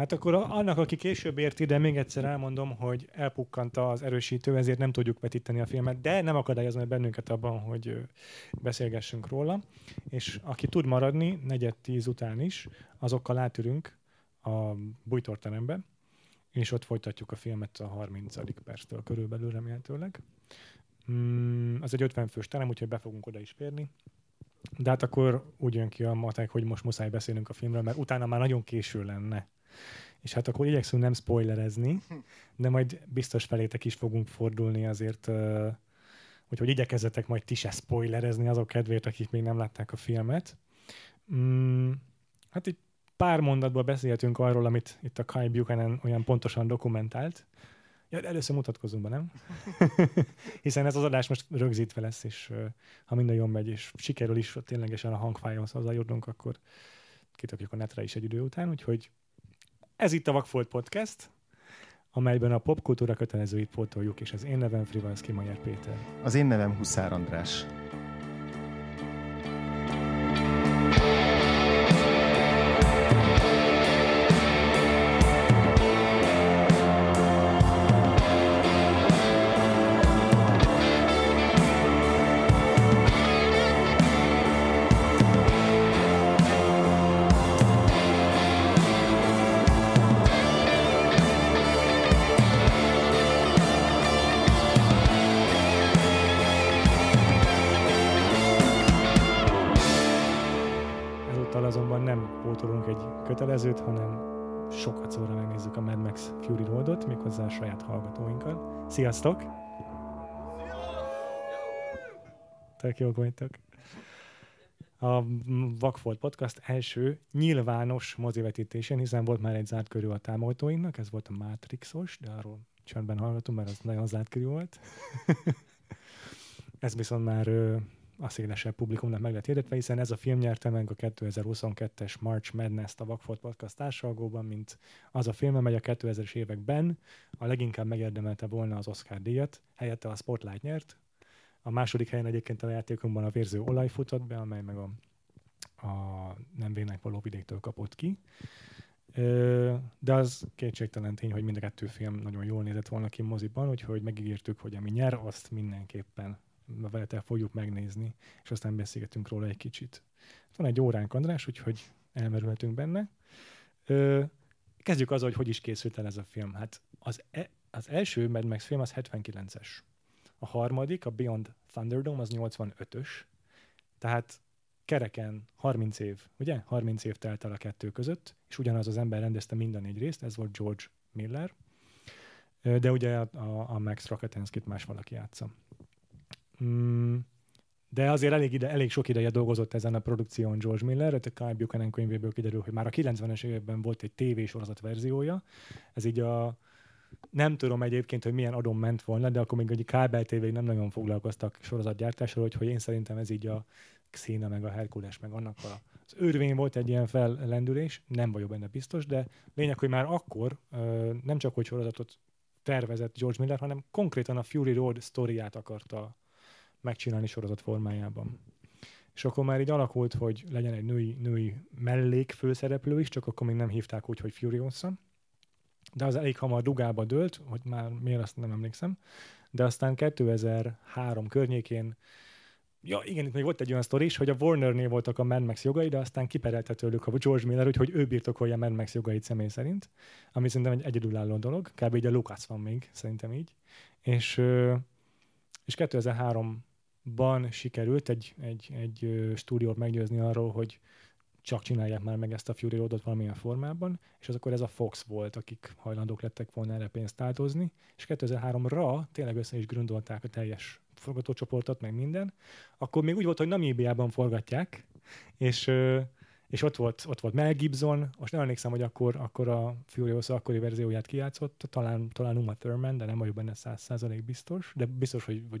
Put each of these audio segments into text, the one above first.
Hát akkor annak, aki később ért ide, még egyszer elmondom, hogy elpukkant az erősítő, ezért nem tudjuk vetíteni a filmet, de nem akadályozna bennünket abban, hogy beszélgessünk róla. És aki tud maradni, negyed tíz után is, azokkal átülünk a bújtorterembe, és ott folytatjuk a filmet a 30. perctől körülbelül remélhetőleg. Mm, az egy 50 fős terem, úgyhogy be fogunk oda is férni. De hát akkor úgy jön ki a matek, hogy most muszáj beszélnünk a filmről, mert utána már nagyon késő lenne és hát akkor igyekszünk nem spoilerezni, de majd biztos felétek is fogunk fordulni azért, úgyhogy igyekezzetek majd ti se spoilerezni azok kedvéért, akik még nem látták a filmet. Mm, hát itt pár mondatban beszéltünk arról, amit itt a Kai Buchanan olyan pontosan dokumentált. Ja, először mutatkozunk be, nem? Hiszen ez az adás most rögzítve lesz, és ha minden jól megy, és sikerül is ténylegesen a hangfájhoz hozzájutnunk, akkor kitapjuk a netre is egy idő után, úgyhogy ez itt a Vagfolt Podcast, amelyben a popkultúra kötelezőit pótoljuk, és az én nevem Frivanszki Magyar Péter. Az én nevem Huszár András. tolunk egy kötelezőt, hanem sokat szóra megnézzük a Mad Max Fury Roadot, méghozzá a saját hallgatóinkkal. Sziasztok! Tök jó vagytok! A Vakfolt Podcast első nyilvános mozivetítésén, hiszen volt már egy zárt körű a támogatóinknak, ez volt a Matrixos, de arról csendben hallgatunk, mert az nagyon zárt körül volt. ez viszont már a szélesebb publikumnak meg lett hirdetve, hiszen ez a film nyerte meg a 2022-es March Madness-t a Vagfolt Podcast társalgóban, mint az a film, amely a 2000-es években a leginkább megérdemelte volna az Oscar díjat, helyette a Spotlight nyert. A második helyen egyébként a játékunkban a vérző olaj futott be, amely meg a, a nem vének való vidéktől kapott ki. De az kétségtelen tény, hogy mind a kettő film nagyon jól nézett volna ki moziban, úgyhogy megígértük, hogy ami nyer, azt mindenképpen veletek fogjuk megnézni, és aztán beszélgetünk róla egy kicsit. Van egy óránk, András, úgyhogy elmerülhetünk benne. Ö, kezdjük azzal, hogy hogy is készült el ez a film. Hát az, e, az első Mad Max film az 79-es. A harmadik, a Beyond Thunderdome, az 85-ös. Tehát kereken 30 év, ugye? 30 év telt el a kettő között, és ugyanaz az ember rendezte mind a négy részt, ez volt George Miller, de ugye a, a Max Rakatenskit más valaki játsza. Mm, de azért elég, ide, elég sok ideje dolgozott ezen a produkción George Miller, a Kyle Buchanan könyvéből kiderül, hogy már a 90-es években volt egy tévésorozat verziója, ez így a nem tudom egyébként, hogy milyen adom ment volna, de akkor még egy kábel tv nem nagyon foglalkoztak sorozatgyártásról, hogy én szerintem ez így a Xena, meg a Herkules, meg annak a az őrvény volt egy ilyen fellendülés, nem vagyok benne biztos, de lényeg, hogy már akkor nem csak hogy sorozatot tervezett George Miller, hanem konkrétan a Fury Road sztoriát akarta megcsinálni sorozat formájában. És akkor már így alakult, hogy legyen egy női, női mellék főszereplő is, csak akkor még nem hívták úgy, hogy Furiosa. De az elég hamar dugába dőlt, hogy már miért azt nem emlékszem. De aztán 2003 környékén Ja, igen, itt még volt egy olyan sztori is, hogy a Warnernél voltak a Mad Max jogai, de aztán kiperelte tőlük a George Miller, hogy ő birtokolja a Mad Max jogait személy szerint, ami szerintem egy egyedülálló dolog, kb. így a Lucas van még, szerintem így. És, és 2003 ban sikerült egy, egy, egy stúdiót meggyőzni arról, hogy csak csinálják már meg ezt a Fury Roadot valamilyen formában, és az akkor ez a Fox volt, akik hajlandók lettek volna erre pénzt áldozni, és 2003-ra tényleg össze is gründolták a teljes forgatócsoportot, meg minden, akkor még úgy volt, hogy Namíbiában forgatják, és és ott volt, ott volt Mel Gibson, most nem emlékszem, hogy akkor, akkor a Furious akkori verzióját kijátszott, talán, talán Uma Thurman, de nem vagyok benne száz százalék biztos, de biztos, hogy, hogy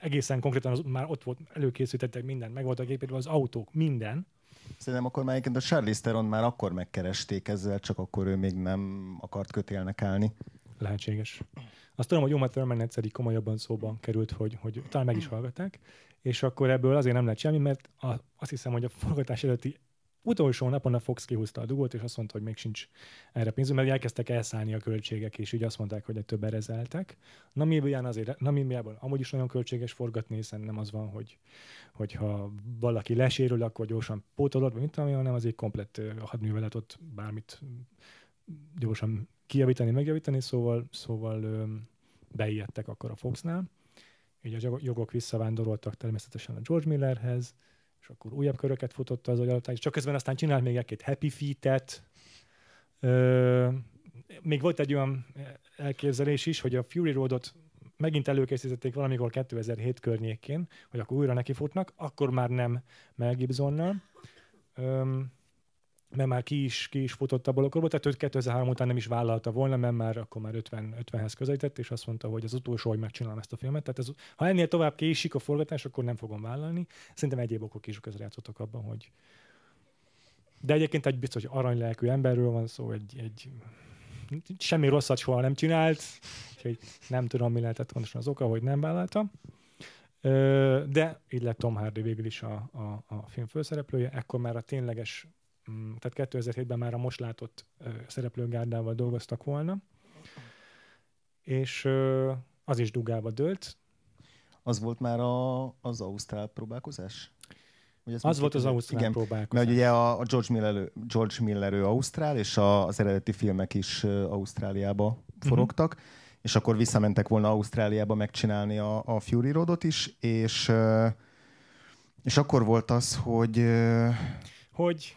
egészen konkrétan az, már ott volt, előkészítettek mindent, meg volt a építve az autók, minden, Szerintem akkor már egyébként a Charlize Theron már akkor megkeresték ezzel, csak akkor ő még nem akart kötélnek állni. Lehetséges. Azt tudom, hogy Uma Thurman egyszer így komolyabban szóban került, hogy, hogy talán meg is hallgatták, és akkor ebből azért nem lett semmi, mert a, azt hiszem, hogy a forgatás előtti utolsó napon a Fox kihúzta a dugót, és azt mondta, hogy még sincs erre pénzünk, mert elkezdtek elszállni a költségek, és így azt mondták, hogy egy több erezeltek. Namíbián azért, Namíbiában amúgy is nagyon költséges forgatni, hiszen nem az van, hogy hogyha valaki lesérül, akkor gyorsan pótolod, vagy mit tudom, hanem az egy komplett hadművelet ott bármit gyorsan kijavítani, megjavítani, szóval, szóval beijedtek akkor a Foxnál. Így a jogok visszavándoroltak természetesen a George Millerhez, és akkor újabb köröket futott az és csak közben aztán csinált még egy-két happy feet-et. még volt egy olyan elképzelés is, hogy a Fury Roadot megint előkészítették valamikor 2007 környékén, hogy akkor újra nekifutnak, akkor már nem Mel Gibsonnal. Öm, mert már ki is, ki is futott abból a korból, tehát őt 2003 után nem is vállalta volna, mert már akkor már 50, 50-hez közelített, és azt mondta, hogy az utolsó, hogy megcsinálom ezt a filmet. Tehát ez, ha ennél tovább késik a forgatás, akkor nem fogom vállalni. Szerintem egyéb okok is közrejátszottak abban, hogy... De egyébként egy biztos, hogy aranylelkű emberről van szó, egy, egy semmi rosszat soha nem csinált, úgyhogy nem tudom, mi lehetett pontosan az oka, hogy nem vállalta. De így lett Tom Hardy végül is a, a, a film főszereplője, ekkor már a tényleges Mm, tehát 2007-ben már a most látott szereplőgárdával dolgoztak volna, és az is dugába dőlt. Az volt már a, az Ausztrál próbálkozás? az volt az Ausztrál igen, próbálkozás. Mert ugye a, a George, Miller, George Miller ő Ausztrál, és a, az eredeti filmek is Ausztráliába mhm. forogtak, uh-huh. és akkor visszamentek volna Ausztráliába megcsinálni a, a Fury Roadot is, és, és akkor volt az, hogy... Hogy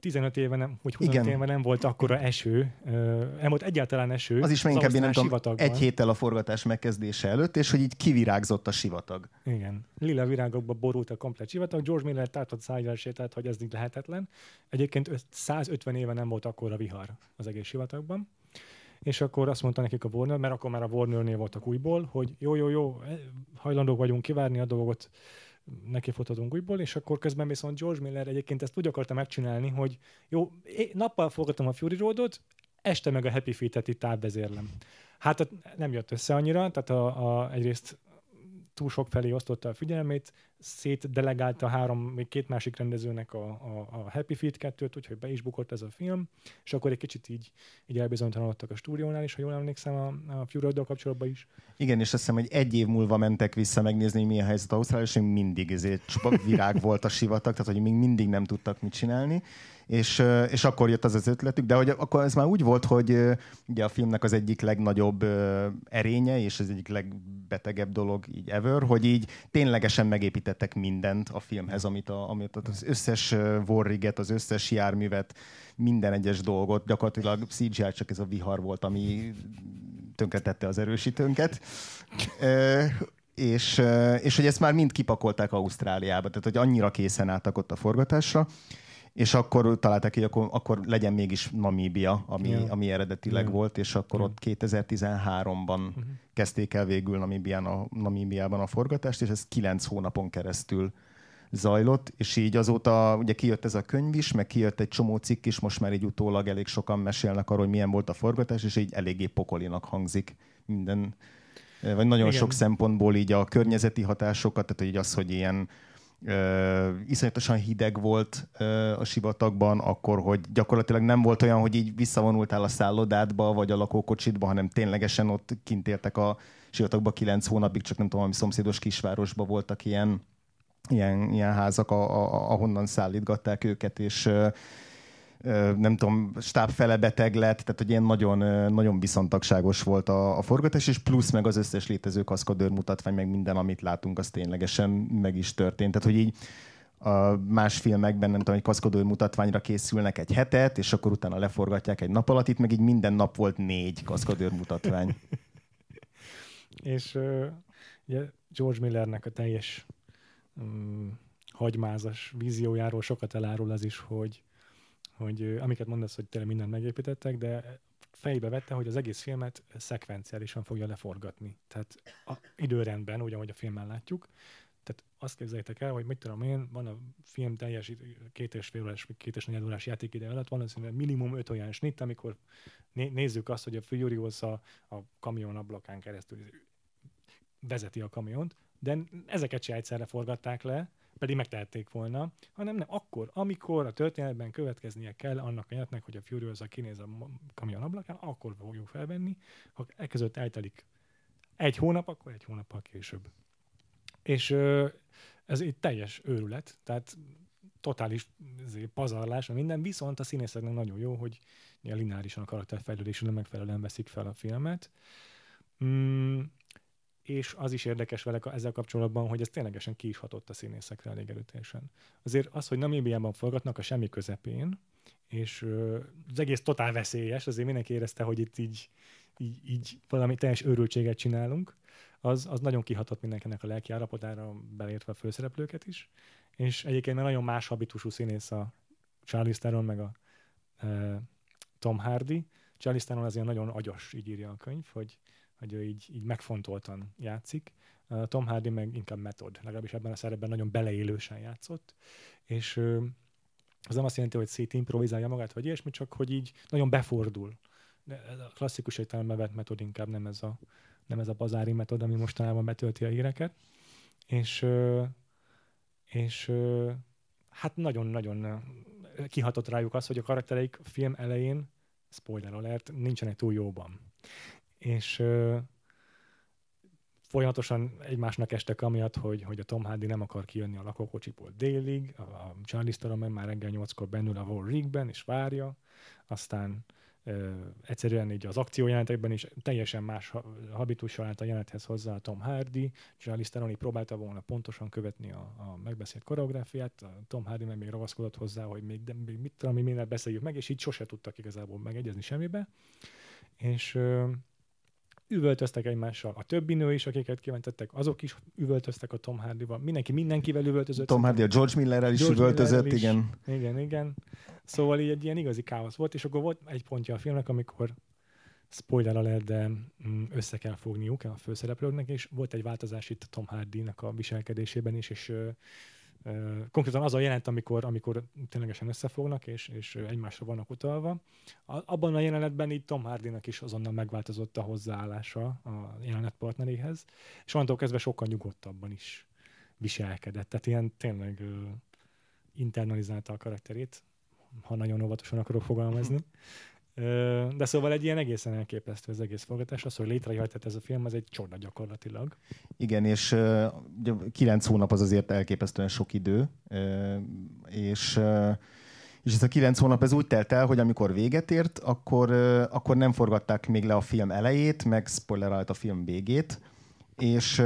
15 éve nem, vagy 20 Igen. éve nem volt akkora eső, nem volt egyáltalán eső. Az is inkább, én nem tudom, egy héttel a forgatás megkezdése előtt, és hogy így kivirágzott a sivatag. Igen. Lila virágokba borult a komplet sivatag. George Miller tártott szájjal sétált, hogy ez így lehetetlen. Egyébként 150 éve nem volt akkora vihar az egész sivatagban. És akkor azt mondta nekik a Warner, mert akkor már a Warnernél voltak újból, hogy jó, jó, jó, eh, hajlandók vagyunk kivárni a dolgot, nekifuthatunk újból, és akkor közben viszont George Miller egyébként ezt úgy akarta megcsinálni, hogy jó, én nappal forgatom a Fury Roadot, este meg a Happy Feet-et itt átvezérlem. Hát, hát nem jött össze annyira, tehát a, a, egyrészt túl sok felé osztotta a figyelmét, szétdelegálta három, még két másik rendezőnek a, a, a Happy Feet 2-t, úgyhogy be is bukott ez a film, és akkor egy kicsit így, így elbizonytalanodtak a stúdiónál is, ha jól emlékszem, a, a Fury kapcsolatban is. Igen, és azt hiszem, hogy egy év múlva mentek vissza megnézni, hogy milyen helyzet Ausztrália, és még mindig ezért csupa virág volt a sivatag, tehát hogy még mindig nem tudtak mit csinálni és, és akkor jött az az ötletük, de hogy akkor ez már úgy volt, hogy ugye a filmnek az egyik legnagyobb erénye, és az egyik legbetegebb dolog így ever, hogy így ténylegesen megépít rögzítettek mindent a filmhez, amit, a, amit az összes vorriget, az összes járművet, minden egyes dolgot, gyakorlatilag CGI csak ez a vihar volt, ami tönkretette az erősítőnket. és, és hogy ezt már mind kipakolták Ausztráliába, tehát hogy annyira készen álltak ott a forgatásra, és akkor találták hogy akkor, akkor legyen mégis Namíbia, ami, yeah. ami eredetileg yeah. volt, és akkor yeah. ott 2013-ban uh-huh. Mhm. kezdték el végül Namíbián a, Namíbiában a forgatást, és ez kilenc hónapon keresztül zajlott, és így azóta ugye kijött ez a könyv is, meg kijött egy csomó cikk is, most már így utólag elég sokan mesélnek arról, hogy milyen volt a forgatás, és így eléggé pokolinak hangzik minden, vagy nagyon Igen. sok szempontból így a környezeti hatásokat, tehát így az, hogy ilyen iszonyatosan hideg volt a sivatagban, akkor, hogy gyakorlatilag nem volt olyan, hogy így visszavonultál a szállodádba, vagy a lakókocsitba, hanem ténylegesen ott kint értek a sivatagba kilenc hónapig, csak nem tudom, ami szomszédos kisvárosban voltak ilyen, ilyen, ilyen házak, ahonnan szállítgatták őket, és nem tudom, fele beteg lett, tehát hogy ilyen nagyon, nagyon viszontagságos volt a, a forgatás, és plusz meg az összes létező kaszkadőr mutatvány, meg minden, amit látunk, az ténylegesen meg is történt. Tehát, hogy így a más filmekben, nem tudom, egy kaszkodó mutatványra készülnek egy hetet, és akkor utána leforgatják egy nap alatt, itt meg így minden nap volt négy kaszkodőr mutatvány. és ugye George Millernek a teljes um, hagymázas víziójáról sokat elárul az is, hogy hogy amiket mondasz, hogy tényleg mindent megépítettek, de fejbe vette, hogy az egész filmet szekvenciálisan fogja leforgatni. Tehát a időrendben, úgy, ahogy a filmben látjuk. Tehát azt képzeljétek el, hogy mit tudom én, van a film teljes két és fél órás, két és negyed órás ide alatt, valószínűleg minimum öt olyan snitt, amikor né- nézzük azt, hogy a Furious a, a kamion ablakán keresztül vezeti a kamiont, de ezeket se egyszerre forgatták le, pedig megtehették volna, hanem nem akkor, amikor a történetben következnie kell annak a jelenetnek, hogy a Furiosa kinéz a kamion ablakán, akkor fogjuk felvenni, ha ekközött eltelik egy hónap, akkor egy hónappal később. És ez egy teljes őrület, tehát totális izé, pazarlás, minden, viszont a színészeknek nagyon jó, hogy lineárisan a karakterfejlődésre megfelelően veszik fel a filmet. Mm, és az is érdekes vele ezzel kapcsolatban, hogy ez ténylegesen ki is hatott a színészekre elég erőtésen. Azért az, hogy Namibiában forgatnak a semmi közepén, és az egész totál veszélyes, azért mindenki érezte, hogy itt így, így, így valami teljes őrültséget csinálunk, az, az nagyon kihatott mindenkinek a lelki állapotára, belértve a főszereplőket is, és egyébként már nagyon más habitusú színész a Charlize Theron meg a e, Tom Hardy. Charlize Theron az ilyen nagyon agyas, így írja a könyv, hogy hogy ő így, így megfontoltan játszik. Tom Hardy meg inkább metod, legalábbis ebben a szerepben nagyon beleélősen játszott, és az nem azt jelenti, hogy szét improvizálja magát, vagy ilyesmi, csak hogy így nagyon befordul. De ez a klasszikus értelemben vett metód inkább nem ez a, nem ez a bazári metód, ami mostanában betölti a híreket. És, és hát nagyon-nagyon kihatott rájuk az, hogy a karaktereik film elején, spoiler alert, nincsenek túl jóban és ö, folyamatosan egymásnak estek amiatt, hogy, hogy a Tom Hardy nem akar kijönni a lakókocsiból délig, a, a Charlie Theron már reggel nyolckor bennül a Wall Rigben, és várja, aztán ö, egyszerűen így az akciójelentekben is teljesen más habitussal állt a jelenethez hozzá a Tom Hardy, Charlie Theron próbálta volna pontosan követni a, a megbeszélt koreográfiát, a Tom Hardy meg még ragaszkodott hozzá, hogy még, de, még mit tudom, mi mindent beszéljük meg, és így sose tudtak igazából megegyezni semmibe, és ö, üvöltöztek egymással. A többi nő is, akiket kimentettek, azok is üvöltöztek a Tom Hardy-val. Mindenki mindenkivel üvöltözött. Tom Hardy a George Millerrel is George üvöltözött, Millerrel is. igen. Igen, igen. Szóval így egy ilyen igazi káosz volt, és akkor volt egy pontja a filmnek, amikor spoiler alert, de mm, össze kell fogniuk a főszereplőknek, és volt egy változás itt Tom Hardy-nak a viselkedésében is, és konkrétan az a jelent, amikor, amikor ténylegesen összefognak, és, és egymásra vannak utalva. A, abban a jelenetben így Tom Hardynak is azonnal megváltozott a hozzáállása a jelenet partneréhez, és onnantól kezdve sokkal nyugodtabban is viselkedett. Tehát ilyen tényleg internalizálta a karakterét, ha nagyon óvatosan akarok fogalmazni. De szóval egy ilyen egészen elképesztő az egész forgatás, az, hogy létrejöhetett ez a film, az egy csoda gyakorlatilag. Igen, és ugye, kilenc hónap az azért elképesztően sok idő, és és ez a kilenc hónap ez úgy telt el, hogy amikor véget ért, akkor, akkor nem forgatták még le a film elejét, meg spoilerált a film végét, és,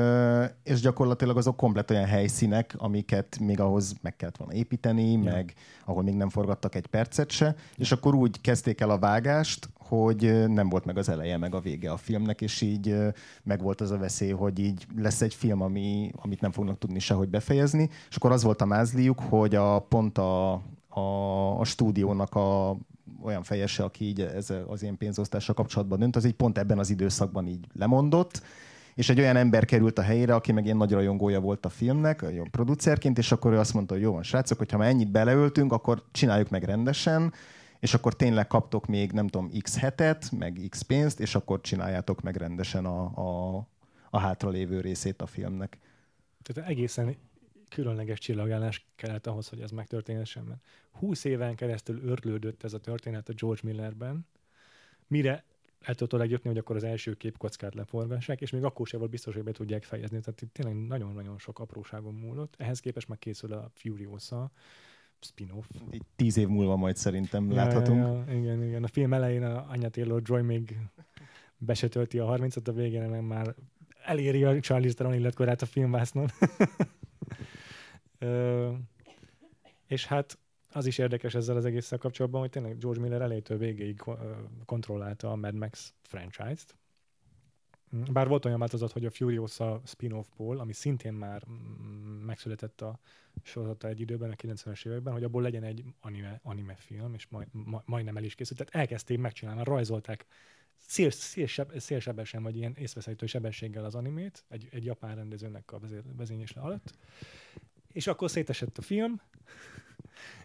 és gyakorlatilag azok komplet olyan helyszínek, amiket még ahhoz meg kellett volna építeni, ja. meg ahol még nem forgattak egy percet se, és akkor úgy kezdték el a vágást, hogy nem volt meg az eleje, meg a vége a filmnek, és így meg volt az a veszély, hogy így lesz egy film, ami, amit nem fognak tudni sehogy befejezni, és akkor az volt a mázliuk, hogy a pont a, a, a stúdiónak a olyan fejese, aki így ez az én pénzosztással kapcsolatban dönt, az így pont ebben az időszakban így lemondott, és egy olyan ember került a helyére, aki meg ilyen nagy rajongója volt a filmnek, jó producerként, és akkor ő azt mondta, hogy jó van, srácok, hogyha már ennyit beleöltünk, akkor csináljuk meg rendesen, és akkor tényleg kaptok még, nem tudom, x hetet, meg x pénzt, és akkor csináljátok meg rendesen a, a, a hátralévő részét a filmnek. Tehát egészen különleges csillagállás kellett ahhoz, hogy ez megtörténhessen. Mert 20 éven keresztül örlődött ez a történet a George Millerben, mire el tudott oda jutni, hogy akkor az első képkockát leforgassák, és még akkor sem volt biztos, hogy be tudják fejezni. Tehát itt tényleg nagyon-nagyon sok apróságon múlott. Ehhez képest már készül a Furiosa, spin-off. tíz év múlva majd szerintem ja, láthatunk. Ja, ja, igen, igen. A film elején a Anya Taylor-Joy még besetölti a 30-at, a végén meg már eléri a Charlize Theron illetkorát a filmvásznon. Ö, és hát az is érdekes ezzel az egésszel kapcsolatban, hogy tényleg George Miller elejétől végéig kontrollálta a Mad Max franchise-t. Bár volt olyan változat, hogy a Furiosa spin-offból, ami szintén már mm, megszületett a sorozata egy időben, a 90-es években, hogy abból legyen egy anime, anime film, és majd, majdnem el is készült. Tehát elkezdték megcsinálni, rajzolták szél, szélseb, szélsebesen, vagy ilyen észveszelítő sebességgel az animét, egy, egy japán rendezőnek a vezényésle alatt. És akkor szétesett a film,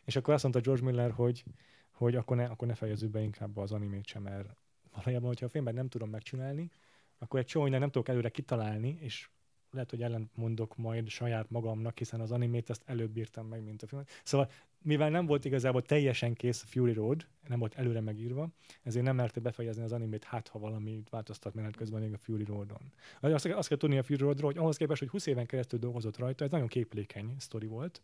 és akkor azt mondta George Miller, hogy, hogy akkor, ne, akkor ne fejezzük be inkább az animét sem, mert valójában, hogyha a filmben nem tudom megcsinálni, akkor egy csomó minden nem tudok előre kitalálni, és lehet, hogy ellent mondok majd saját magamnak, hiszen az animét ezt előbb írtam meg, mint a filmet. Szóval, mivel nem volt igazából teljesen kész a Fury Road, nem volt előre megírva, ezért nem merte befejezni az animét, hát ha valami változtat menet közben még a Fury Roadon. Azt, azt kell tudni a Fury Roadról, hogy ahhoz képest, hogy 20 éven keresztül dolgozott rajta, ez nagyon képlékeny sztori volt,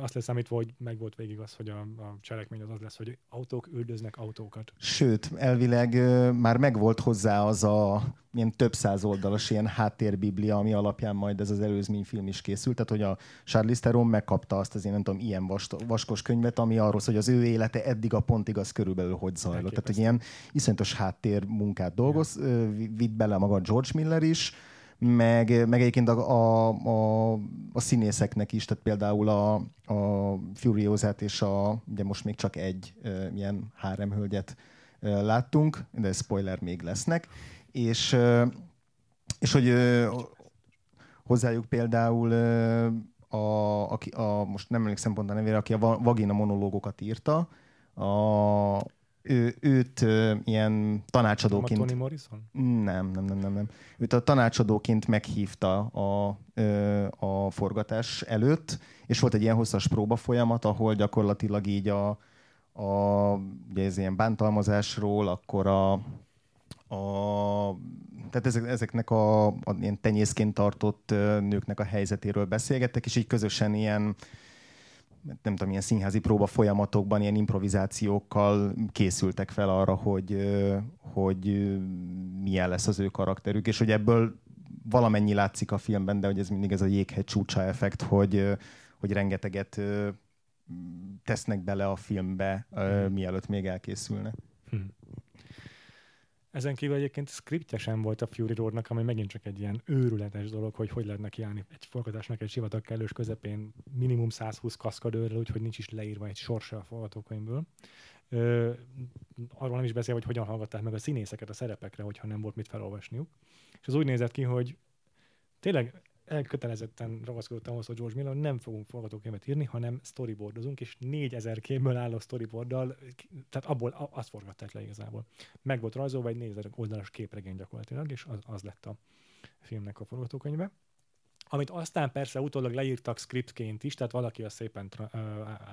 azt leszámítva, hogy meg volt végig az, hogy a, a cselekmény az az lesz, hogy autók üldöznek autókat. Sőt, elvileg már megvolt hozzá az a ilyen több száz oldalas ilyen háttérbiblia, ami alapján majd ez az előzményfilm is készült. Tehát, hogy a Charlize Theron megkapta azt az én nem tudom, ilyen vast- vaskos könyvet, ami arról hogy az ő élete eddig a pontig az körülbelül hogy zajlott. Elképesztő. Tehát, hogy ilyen iszonyatos háttér munkát dolgoz, ja. vitt bele maga George Miller is, meg, meg egyébként a, a, a, a színészeknek is, tehát például a, a Furiózát és a, ugye most még csak egy e, ilyen hárem hölgyet e, láttunk, de spoiler még lesznek, és, e, és hogy e, hozzájuk például e, a, aki, a, most nem emlékszem pont a nevére, aki a vagina monológokat írta, a, ő, őt ö, ilyen tanácsadóként... Tony Morrison? Nem, nem, nem, nem, nem. Őt a tanácsadóként meghívta a, ö, a forgatás előtt, és volt egy ilyen hosszas próba folyamat, ahol gyakorlatilag így a, a ugye ez ilyen bántalmazásról, akkor a, a tehát ezek, ezeknek a, a ilyen tenyészként tartott nőknek a helyzetéről beszélgettek, és így közösen ilyen nem tudom, ilyen színházi próba folyamatokban ilyen improvizációkkal készültek fel arra, hogy, hogy milyen lesz az ő karakterük, és hogy ebből valamennyi látszik a filmben, de hogy ez mindig ez a jéghegy csúcsa effekt, hogy, hogy rengeteget tesznek bele a filmbe, mhm. mielőtt még elkészülne. Hmm. Ezen kívül egyébként szkriptje sem volt a Fury Roadnak, ami megint csak egy ilyen őrületes dolog, hogy hogy lehet nekiállni egy forgatásnak egy sivatag kellős közepén minimum 120 kaszkadőrrel, úgyhogy nincs is leírva egy sorsa a forgatókönyvből. Ö, arról nem is beszél, hogy hogyan hallgatták meg a színészeket a szerepekre, hogyha nem volt mit felolvasniuk. És az úgy nézett ki, hogy tényleg elkötelezetten ragaszkodtam ahhoz, hogy George Miller, nem fogunk forgatókönyvet írni, hanem storyboardozunk, és 4000 képből álló storyboarddal, tehát abból azt forgatták le igazából. Meg volt rajzolva egy 4000 oldalas képregény gyakorlatilag, és az, az lett a filmnek a forgatókönyve amit aztán persze utólag leírtak scriptként is, tehát valaki azt szépen tra-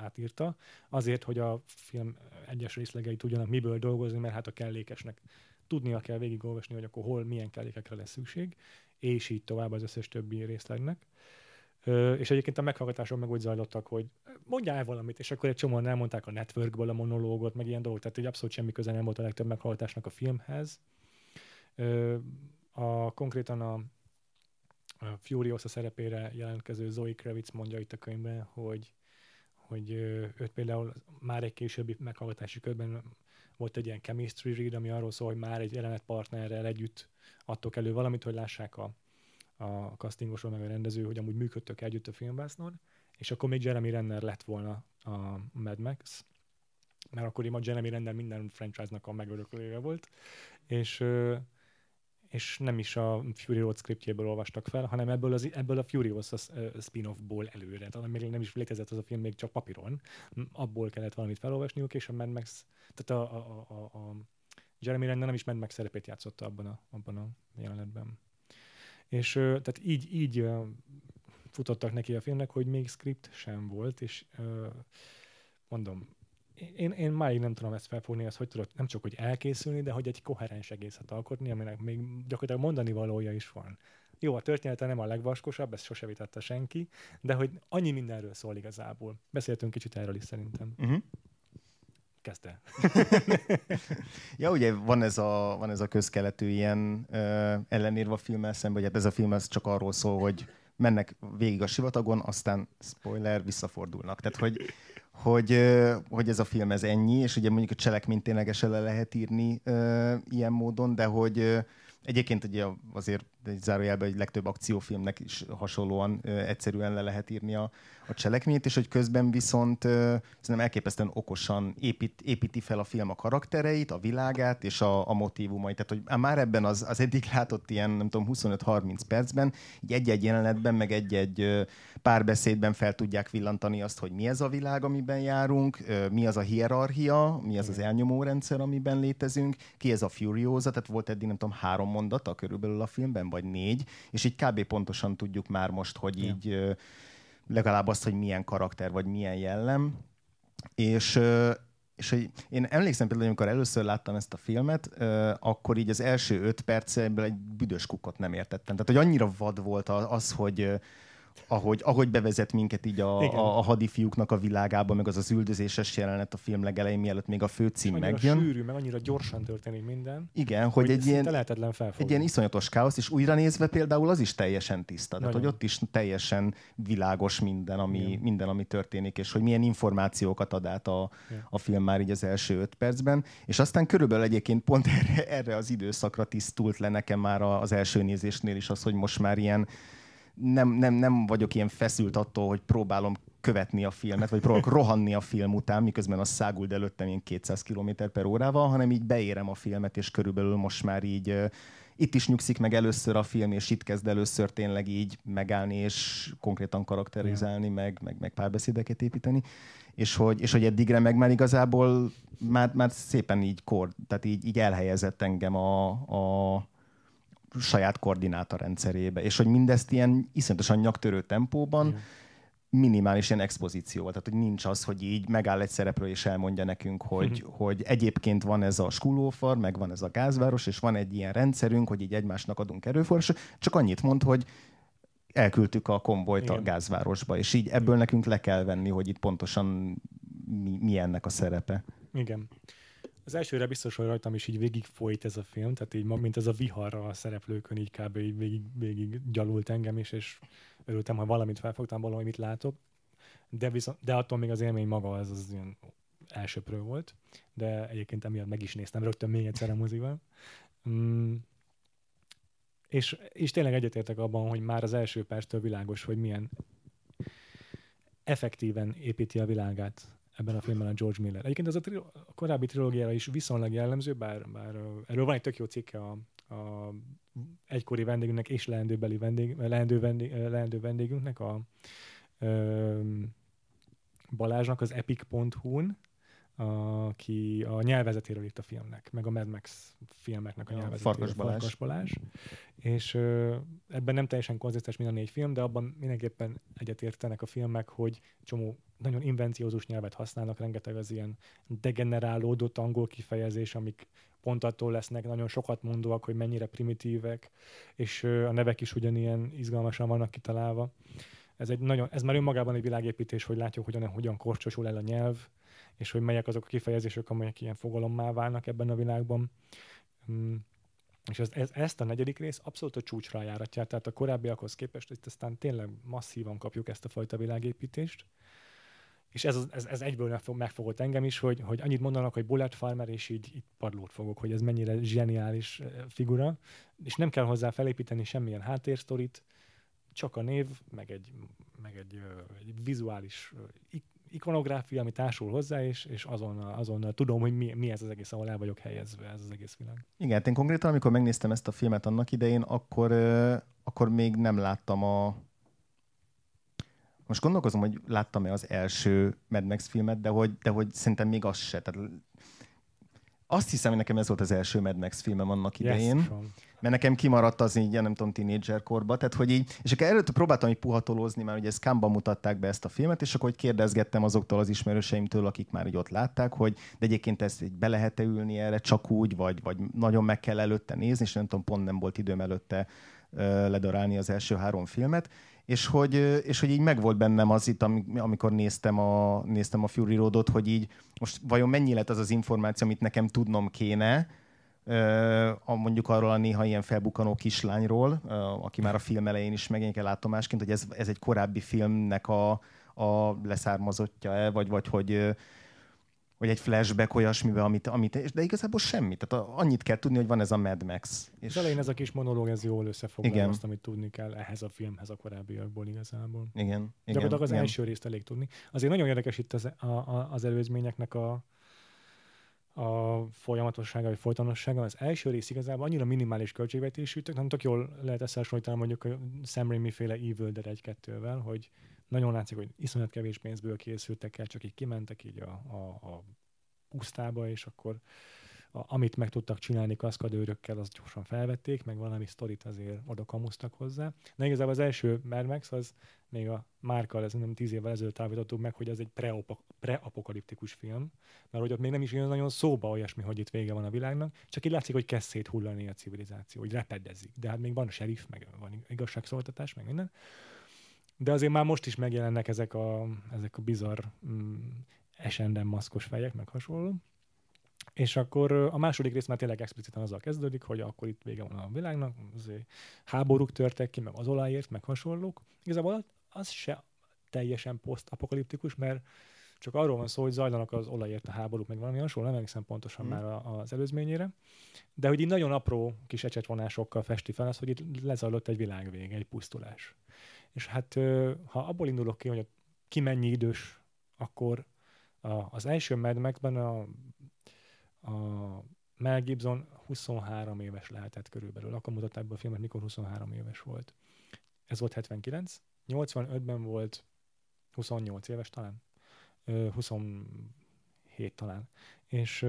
átírta, azért, hogy a film egyes részlegei tudjanak miből dolgozni, mert hát a kellékesnek tudnia kell végigolvasni, hogy akkor hol milyen kellékekre lesz szükség, és így tovább az összes többi részlegnek. Ö, és egyébként a meghallgatáson meg úgy zajlottak, hogy mondjál valamit, és akkor egy csomóan elmondták a networkből a monológot, meg ilyen dolgot, tehát egy abszolút semmi köze nem volt a legtöbb meghallgatásnak a filmhez. Ö, a, konkrétan a, a Furiosa szerepére jelentkező Zoe Kravitz mondja itt a könyvben, hogy hogy őt például már egy későbbi meghallgatási körben volt egy ilyen chemistry read, ami arról szól, hogy már egy elemet partnerrel együtt adtok elő valamit, hogy lássák a, a castingosról, meg a rendező, hogy amúgy működtök együtt a filmbásznon, és akkor még Jeremy Renner lett volna a Mad Max, mert akkoriban Jeremy Renner minden franchise-nak a megöröklője volt, és és nem is a Fury Road scriptjéből olvastak fel, hanem ebből, az, ebből a Fury Road spin-offból előre, talán még nem is létezett az a film, még csak papíron, abból kellett valamit felolvasniuk, és a Mad Max, tehát a, a, a, a Jeremy Renner nem is Mad Max szerepét játszotta abban a, abban a jelenetben. És tehát így, így futottak neki a filmnek, hogy még script sem volt, és mondom, én, én máig nem tudom ezt felfogni, az hogy tudod nem csak hogy elkészülni, de hogy egy koherens egészet alkotni, aminek még gyakorlatilag mondani valója is van. Jó, a története nem a legvaskosabb, ezt sose vitatta senki, de hogy annyi mindenről szól igazából. Beszéltünk kicsit erről is szerintem. Uh-huh. Mhm. Kezdte. ja, ugye van ez a, van ez a közkeletű ilyen ö, a filmmel szemben, hogy hát ez a film ez csak arról szól, hogy mennek végig a sivatagon, aztán spoiler, visszafordulnak. Tehát, hogy hogy, hogy ez a film ez ennyi, és ugye mondjuk a cselekményt ténylegesen le lehet írni ilyen módon, de hogy egyébként ugye azért egy zárójelben egy legtöbb akciófilmnek is hasonlóan ö, egyszerűen le lehet írni a, a cselekményt, és hogy közben viszont ö, szerintem elképesztően okosan épít, építi fel a film a karaktereit, a világát és a, a motivumait. Tehát, hogy már ebben az, az eddig látott ilyen, nem tudom, 25-30 percben, egy-egy jelenetben, meg egy-egy párbeszédben fel tudják villantani azt, hogy mi ez a világ, amiben járunk, ö, mi az a hierarchia, mi az az elnyomó rendszer, amiben létezünk, ki ez a Furiosa, tehát volt eddig, nem tudom, három mondata körülbelül a filmben, vagy négy, és így kb. pontosan tudjuk már most, hogy ja. így legalább azt, hogy milyen karakter, vagy milyen jellem. És, és hogy én emlékszem például, amikor először láttam ezt a filmet, akkor így az első öt percből egy büdös kukot nem értettem. Tehát, hogy annyira vad volt az, hogy, ahogy, ahogy bevezet minket így a, a, a hadifiúknak a világába, meg az az üldözéses jelenet a film legelején, mielőtt még a főcím megjön. sűrű, meg annyira gyorsan történik minden. Igen, hogy, hogy egy, ilyen, lehetetlen egy ilyen iszonyatos káosz, és újra nézve például az is teljesen tiszta. Tehát, hogy ott is teljesen világos minden ami, minden, ami történik, és hogy milyen információkat ad át a, a film már így az első öt percben. És aztán körülbelül egyébként pont erre, erre az időszakra tisztult le nekem már az első nézésnél is az, hogy most már ilyen nem, nem, nem vagyok ilyen feszült attól, hogy próbálom követni a filmet, vagy próbálok rohanni a film után, miközben a száguld előttem ilyen 200 km per órával, hanem így beérem a filmet, és körülbelül most már így itt is nyugszik meg először a film, és itt kezd először tényleg így megállni, és konkrétan karakterizálni, meg, meg, meg párbeszédeket építeni, és hogy, és hogy eddigre meg már igazából már, már szépen így kor, tehát így, így elhelyezett engem a, a saját rendszerébe, és hogy mindezt ilyen iszonyatosan nyaktörő tempóban, Igen minimális ilyen volt, Tehát, hogy nincs az, hogy így megáll egy szereplő és elmondja nekünk, hogy, uh-huh. hogy egyébként van ez a skulófar, meg van ez a gázváros, és van egy ilyen rendszerünk, hogy így egymásnak adunk erőforrás. Csak annyit mond, hogy elküldtük a konvojt Igen. a gázvárosba, és így ebből nekünk le kell venni, hogy itt pontosan mi, mi ennek a szerepe. Igen az elsőre biztos, hogy rajtam is így végig folyt ez a film, tehát így mint ez a viharra a szereplőkön így kb. Így végig, végig gyalult engem is, és örültem, ha valamit felfogtam, valami mit látok. De, viszont, de attól még az élmény maga az, az ilyen elsőprő volt, de egyébként emiatt meg is néztem rögtön még egyszer a mozival. Mm. És, és tényleg egyetértek abban, hogy már az első perctől világos, hogy milyen effektíven építi a világát ebben a filmben a George Miller. Egyébként ez a, tri- a korábbi trilógiára is viszonylag jellemző, bár, bár erről van egy tök jó cikke a, a egykori vendégünknek és leendőbeli vendég, leendő, vendég, leendő vendégünknek, a ö, Balázsnak az epic.hu-n, aki a nyelvezetéről írt a filmnek, meg a Mad Max filmeknek a nyelvezetéről. Farkas Balázs. Farkas Balázs. És ö, ebben nem teljesen konzisztens mind a négy film, de abban mindenképpen egyetértenek a filmek, hogy csomó nagyon invenciózus nyelvet használnak, rengeteg az ilyen degenerálódott angol kifejezés, amik pont attól lesznek nagyon sokat mondóak, hogy mennyire primitívek, és ö, a nevek is ugyanilyen izgalmasan vannak kitalálva. Ez, egy nagyon, ez már önmagában egy világépítés, hogy látjuk, hogyan, hogyan korcsosul el a nyelv, és hogy melyek azok a kifejezések, amelyek ilyen fogalommá válnak ebben a világban. Mm, és ez, ez, ezt a negyedik rész abszolút a csúcsra járatja, tehát a korábbiakhoz képest itt aztán tényleg masszívan kapjuk ezt a fajta világépítést. És ez, ez, ez egyből megfogott engem is, hogy, hogy annyit mondanak, hogy Bullet Farmer, és így, így padlót fogok, hogy ez mennyire zseniális eh, figura, és nem kell hozzá felépíteni semmilyen háttérsztorit, csak a név, meg egy, meg egy, eh, egy vizuális eh, ikonográfia, ami társul hozzá, és, és azonnal, azonnal tudom, hogy mi, mi ez az egész, ahol el vagyok helyezve, ez az egész világ. Igen, én konkrétan, amikor megnéztem ezt a filmet annak idején, akkor, akkor még nem láttam a, most gondolkozom, hogy láttam-e az első Mad Max filmet, de hogy, de hogy szerintem még az se. Tehát azt hiszem, hogy nekem ez volt az első Mad Max filmem annak idején. Yes, mert nekem kimaradt az így, nem tudom, tínédzser korba, tehát hogy így, és akkor előtt próbáltam így puhatolózni, mert ugye Scamba mutatták be ezt a filmet, és akkor hogy kérdezgettem azoktól az ismerőseimtől, akik már így ott látták, hogy de egyébként ezt így be lehet-e ülni erre csak úgy, vagy, vagy nagyon meg kell előtte nézni, és nem tudom, pont nem volt időm előtte ledarálni az első három filmet, és hogy, és hogy így megvolt bennem az itt, amikor néztem a, néztem a Fury Roadot, hogy így most vajon mennyi lett az az információ, amit nekem tudnom kéne, a mondjuk arról a néha ilyen felbukkanó kislányról, aki már a film elején is megjelenik látomásként, hogy ez, ez egy korábbi filmnek a, a leszármazottja-e, vagy, vagy hogy hogy egy flashback olyasmibe, amit, amit de igazából semmi. Tehát annyit kell tudni, hogy van ez a Mad Max. És... Az elején ez a kis monológ, ez jól összefoglalja igen. azt, amit tudni kell ehhez a filmhez a korábbiakból igazából. Igen. igen Gyakorlatilag az igen. első részt elég tudni. Azért nagyon érdekes itt az, a, a, az előzményeknek a, a folyamatossága vagy folytonossága, az első rész igazából annyira minimális költségvetésű, tök, nem tök jól lehet összehasonlítani mondjuk a Sam Raimi féle Evil Dead 1 2 hogy nagyon látszik, hogy iszonyat kevés pénzből készültek el, csak így kimentek így a, a, a pusztába, és akkor a, amit meg tudtak csinálni kaszkadőrökkel, azt gyorsan felvették, meg valami sztorit azért odakamusztak hozzá. De igazából az első Mad Max, az még a márkal, ez nem tíz évvel ezelőtt állítottuk meg, hogy ez egy preapokaliptikus film, mert hogy ott még nem is jön nagyon szóba olyasmi, hogy itt vége van a világnak, csak így látszik, hogy kezd széthullani a civilizáció, hogy repedezik. De hát még van serif, meg van igazságszolgáltatás, meg minden. De azért már most is megjelennek ezek a, ezek a bizarr mm, esenden maszkos fejek, meg hasonló. És akkor a második rész már tényleg expliciten azzal kezdődik, hogy akkor itt vége van a világnak, azért háborúk törtek ki, meg az olajért, meg hasonlók. Igazából az se teljesen posztapokaliptikus, mert csak arról van szó, hogy zajlanak az olajért a háborúk, meg valami hasonló, nem emlékszem pontosan mm. már az előzményére, de hogy így nagyon apró kis ecsetvonásokkal festi fel az, hogy itt lezajlott egy világvég, egy pusztulás. És hát ha abból indulok ki, hogy ki mennyi idős, akkor az első Mad Max-ben a a Mel Gibson 23 éves lehetett körülbelül. Akkor mutatták be a filmet, mikor 23 éves volt. Ez volt 79. 85-ben volt 28 éves talán. 27 talán. És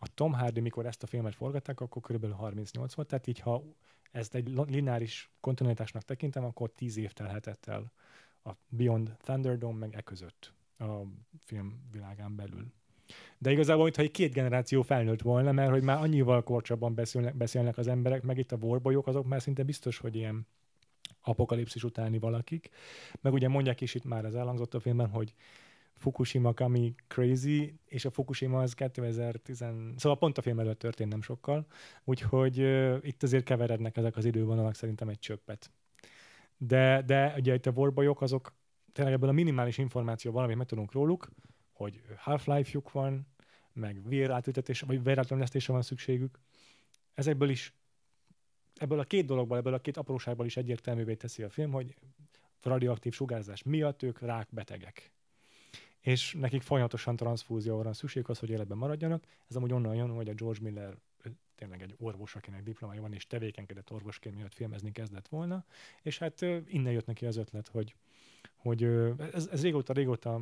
a Tom Hardy, mikor ezt a filmet forgatták, akkor körülbelül 38 volt, tehát így ha ezt egy lineáris kontinuitásnak tekintem, akkor 10 év telhetett el a Beyond Thunderdome meg e között a film világán belül de igazából, mintha egy két generáció felnőtt volna, mert hogy már annyival korcsabban beszélnek, beszélnek az emberek, meg itt a vorbolyok, azok már szinte biztos, hogy ilyen apokalipszis utáni valakik. Meg ugye mondják is itt már az elhangzott a filmben, hogy Fukushima Kami Crazy, és a Fukushima az 2010, szóval pont a film előtt történt nem sokkal, úgyhogy uh, itt azért keverednek ezek az idővonalak szerintem egy csöppet. De, de ugye itt a vorbajok azok tényleg ebből a minimális információ valamit meg tudunk róluk, hogy Half-Life-juk van, meg VR vagy VR van szükségük. Ezekből is, ebből a két dologból, ebből a két apróságból is egyértelművé teszi a film, hogy radioaktív sugárzás miatt ők rákbetegek. És nekik folyamatosan transzfúzióra van szükség az, hogy életben maradjanak. Ez amúgy onnan jön, hogy a George Miller tényleg egy orvos, akinek diplomája van, és tevékenykedett orvosként, miatt filmezni kezdett volna. És hát innen jött neki az ötlet, hogy, hogy ez, ez régóta, régóta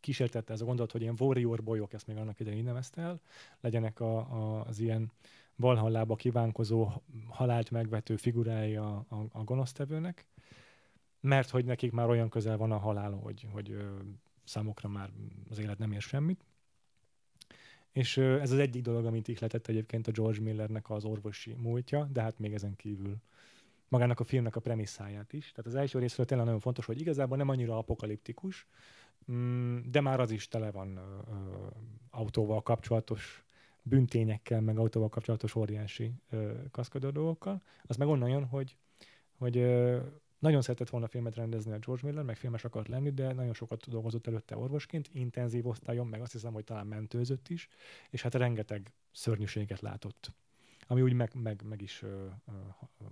kísértette ez a gondolat, hogy ilyen warrior bolyok, ezt még annak idején nevezte el, legyenek a, a, az ilyen valhallába kívánkozó, halált megvető figurái a, a, a gonosztevőnek, mert hogy nekik már olyan közel van a halál, hogy, hogy ö, számukra már az élet nem ér semmit. És ö, ez az egyik dolog, amit ihletett egyébként a George Millernek az orvosi múltja, de hát még ezen kívül magának a filmnek a premisszáját is. Tehát az első részről tényleg nagyon fontos, hogy igazából nem annyira apokaliptikus, Mm, de már az is tele van autóval kapcsolatos büntényekkel, meg autóval kapcsolatos óriási kaszkadó dolgokkal. Az meg onnan jön, hogy, hogy nagyon szeretett volna filmet rendezni a George Miller, meg filmes akart lenni, de nagyon sokat dolgozott előtte orvosként, intenzív osztályon, meg azt hiszem, hogy talán mentőzött is, és hát rengeteg szörnyűséget látott, ami úgy meg, meg, meg is ö, ö, ö,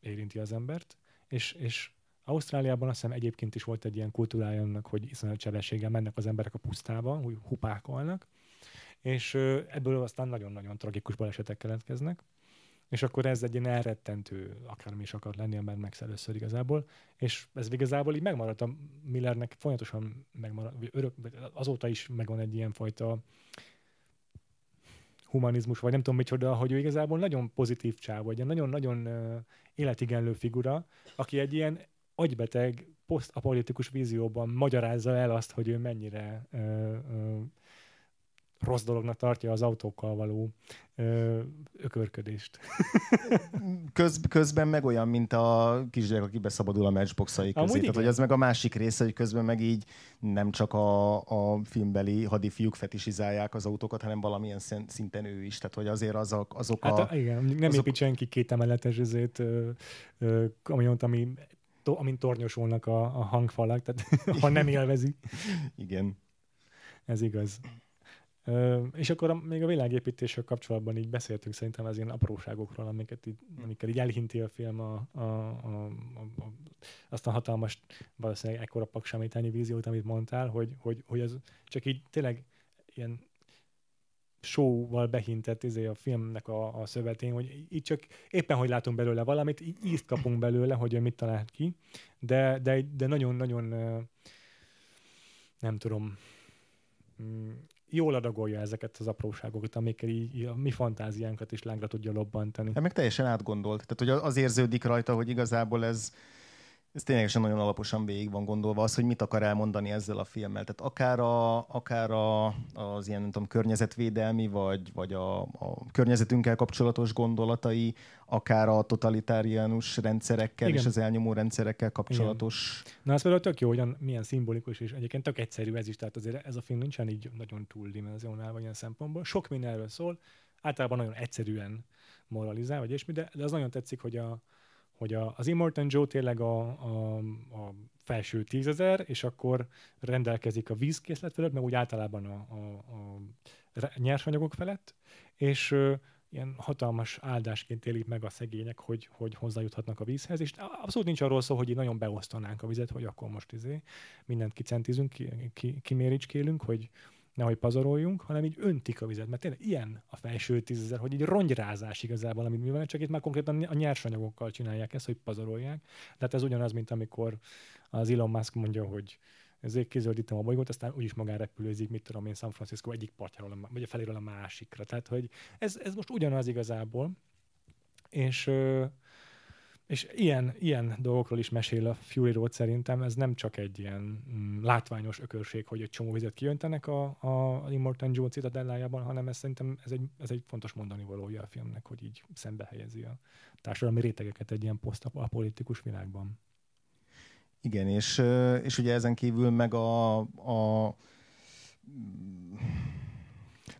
érinti az embert, és, és Ausztráliában azt hiszem egyébként is volt egy ilyen kultúrája annak, hogy iszonyat sebességgel mennek az emberek a pusztába, hogy hupákolnak, és ebből aztán nagyon-nagyon tragikus balesetek keletkeznek, és akkor ez egy ilyen elrettentő, akármi is akar lenni, mert Max először igazából, és ez igazából így megmaradt a Millernek, folyamatosan megmaradt, vagy örök, azóta is megvan egy ilyen fajta humanizmus, vagy nem tudom micsoda, hogy ő igazából nagyon pozitív csáv, vagy egy nagyon-nagyon életigenlő figura, aki egy ilyen agybeteg, posztapolitikus vízióban magyarázza el azt, hogy ő mennyire ö, ö, rossz dolognak tartja az autókkal való ö, ökörködést. Köz, közben meg olyan, mint a kisgyerek, aki beszabadul a matchboxai közé. Amúgy Tehát, hogy ez meg a másik része, hogy közben meg így nem csak a, a filmbeli hadifiúk fetisizálják az autókat, hanem valamilyen szinten ő is. Tehát, hogy azért azok, azok hát, a... Igen, nem azok... építsen ki két emeletes azért, ö, ö, ami, ami to, amint tornyosulnak a, a hangfalak, tehát ha nem élvezi. Igen. Ez igaz. Ö, és akkor a, még a világépítéssel kapcsolatban így beszéltünk szerintem az ilyen apróságokról, amiket így, amikkel így elhinti a film a, a, a, a, a, azt a hatalmas, valószínűleg ekkora paksamitányi víziót, amit mondtál, hogy, hogy, hogy az csak így tényleg ilyen showval behintett izé a filmnek a, a szövetén, hogy itt csak éppen, hogy látunk belőle valamit, így ízt kapunk belőle, hogy mit talál ki, de, de, de nagyon-nagyon nem tudom, mm, jól adagolja ezeket az apróságokat, amikkel így, a mi fantáziánkat is lángra tudja lobbantani. Hát meg teljesen átgondolt. Tehát, hogy az érződik rajta, hogy igazából ez, ez ténylegesen nagyon alaposan végig van gondolva az, hogy mit akar elmondani ezzel a filmmel. Tehát akár, a, akár a, az ilyen, nem tudom, környezetvédelmi, vagy, vagy a, a környezetünkkel kapcsolatos gondolatai, akár a totalitáriánus rendszerekkel Igen. és az elnyomó rendszerekkel kapcsolatos. Igen. Na, ez például tök jó, hogy milyen szimbolikus, és egyébként tök egyszerű ez is, tehát azért ez a film nincsen így nagyon túldimenzionálva ilyen szempontból. Sok mindenről szól, általában nagyon egyszerűen moralizál, vagy ismi, de, de az nagyon tetszik, hogy a, hogy a, az Immortan Joe tényleg a, a, a felső tízezer, és akkor rendelkezik a vízkészlet felett, meg úgy általában a, a, a nyersanyagok felett, és ö, ilyen hatalmas áldásként élik meg a szegények, hogy, hogy hozzájuthatnak a vízhez, és abszolút nincs arról szó, hogy így nagyon beosztanánk a vizet, hogy akkor most izé mindent kicentizünk, ki, ki, kiméricskélünk, hogy, nehogy pazaroljunk, hanem így öntik a vizet. Mert tényleg ilyen a felső tízezer, hogy így rongyrázás igazából, amit mi van, csak itt már konkrétan a nyersanyagokkal csinálják ezt, hogy pazarolják. Tehát ez ugyanaz, mint amikor az Elon Musk mondja, hogy ezért kizöldítem a bolygót, aztán úgyis repülőzik, mit tudom én, San Francisco egyik partjáról, vagy a feléről a másikra. Tehát, hogy ez, ez most ugyanaz igazából, és és ilyen, ilyen dolgokról is mesél a Fury Road szerintem, ez nem csak egy ilyen mm, látványos ökörség, hogy egy csomó vizet kijöntenek a, a, a Immortan Joe citadellájában, hanem ez szerintem ez egy, ez egy fontos mondani valója a filmnek, hogy így szembe helyezi a társadalmi rétegeket egy ilyen posztapolitikus világban. Igen, és, és ugye ezen kívül meg a, a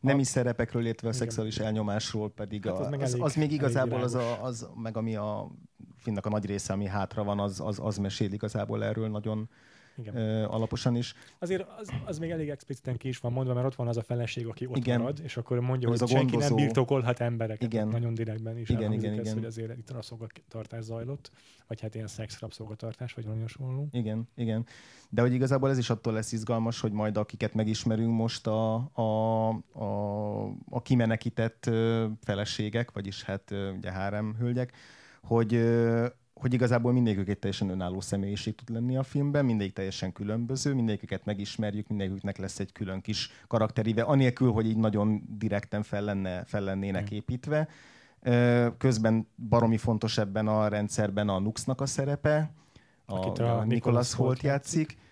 nemi szerepekről, illetve a igen. szexuális elnyomásról pedig hát az, a, az, elég, az, az még igazából az, a, az meg ami a filmnek a nagy része, ami hátra van, az, az, az mesél igazából erről nagyon igen. alaposan is. Azért az, az még elég expliciten ki is van mondva, mert ott van az a feleség, aki ott igen. marad, és akkor mondja, ez a senki gondozó... nem birtokolhat embereket. Igen. Nagyon direktben is igen, igen, ez, igen. hogy azért itt rabszolgatartás zajlott, vagy hát ilyen szex rabszolgatartás, vagy valami hasonló. Igen, igen. De hogy igazából ez is attól lesz izgalmas, hogy majd akiket megismerünk most a, a, a, a kimenekített feleségek, vagyis hát ugye hárem hölgyek, hogy, hogy igazából mindegyik egy teljesen önálló személyiség tud lenni a filmben, mindegyik teljesen különböző, mindegyiket megismerjük, mindegyiknek lesz egy külön kis karakterive, anélkül, hogy így nagyon direkten fel, lenne, fel lennének mm. építve. Közben baromi fontos ebben a rendszerben a Nuxnak a szerepe, a, Akit a, a Nicholas Holt játszik. játszik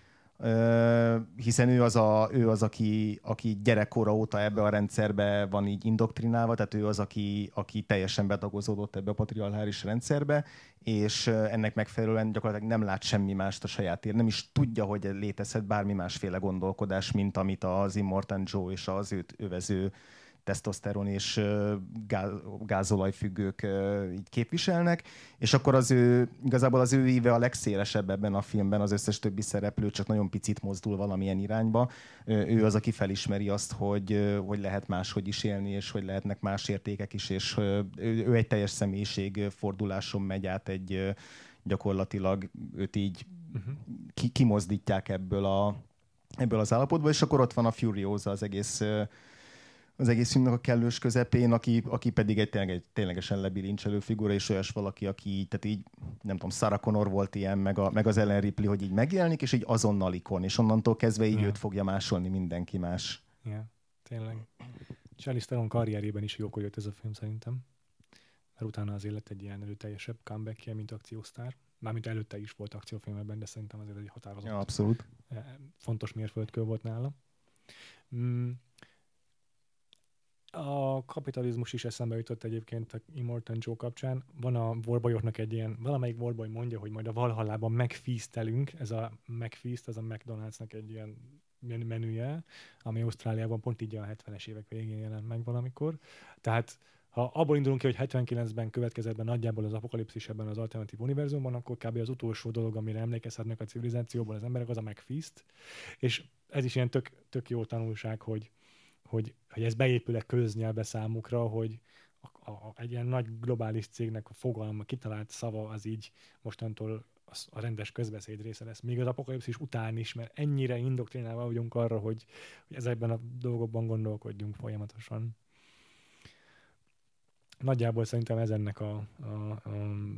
hiszen ő az, a, ő az aki, aki gyerekkora óta ebbe a rendszerbe van így indoktrinálva, tehát ő az, aki, aki teljesen betagozódott ebbe a patriarchális rendszerbe, és ennek megfelelően gyakorlatilag nem lát semmi mást a saját ér, nem is tudja, hogy létezhet bármi másféle gondolkodás, mint amit az Immortan Joe és az őt övező tesztoszteron és gázolajfüggők így képviselnek, és akkor az ő, igazából az ő íve a legszélesebb ebben a filmben, az összes többi szereplő csak nagyon picit mozdul valamilyen irányba. Ő az, aki felismeri azt, hogy, hogy lehet máshogy is élni, és hogy lehetnek más értékek is, és ő egy teljes személyiség forduláson megy át egy gyakorlatilag őt így uh-huh. kimozdítják ebből a ebből az állapotból, és akkor ott van a Furiosa az egész az egész filmnek a kellős közepén, aki, aki pedig egy, tényleg, egy ténylegesen lebilincselő figura, és olyas valaki, aki így, tehát így, nem tudom, Sarah Connor volt ilyen, meg, a, meg az Ellen Ripley, hogy így megjelenik, és így azonnal ikon, és onnantól kezdve így yeah. őt fogja másolni mindenki más. Igen, yeah, tényleg. Charlize Theron karrierében is jó, hogy jött ez a film szerintem. Mert utána az élet egy ilyen erőteljesebb comeback mint akciósztár. Mármint előtte is volt akciófilmekben, de szerintem azért egy határozott. Ja, abszolút. Eh, fontos mérföldkő volt nála. Mm, a kapitalizmus is eszembe jutott egyébként a Immortan Joe kapcsán. Van a vorbajoknak egy ilyen, valamelyik vorboly mondja, hogy majd a Valhallában megfíztelünk, ez a megfízt, ez a McDonald'snak egy ilyen menüje, ami Ausztráliában pont így a 70-es évek végén jelent meg valamikor. Tehát ha abból indulunk ki, hogy 79-ben következett be nagyjából az apokalipszis ebben az alternatív univerzumban, akkor kb. az utolsó dolog, amire emlékezhetnek a civilizációban az emberek, az a megfízt. És ez is ilyen tök, tök jó tanulság, hogy, hogy, hogy ez beépül-e köznyelbe számukra, hogy a, a, egy ilyen nagy globális cégnek a fogalma, kitalált szava az így mostantól az a rendes közbeszéd része lesz, még az apokalipszis után is, mert ennyire indoktrinálva vagyunk arra, hogy, hogy ezekben a dolgokban gondolkodjunk folyamatosan. Nagyjából szerintem ez ennek a, a, a,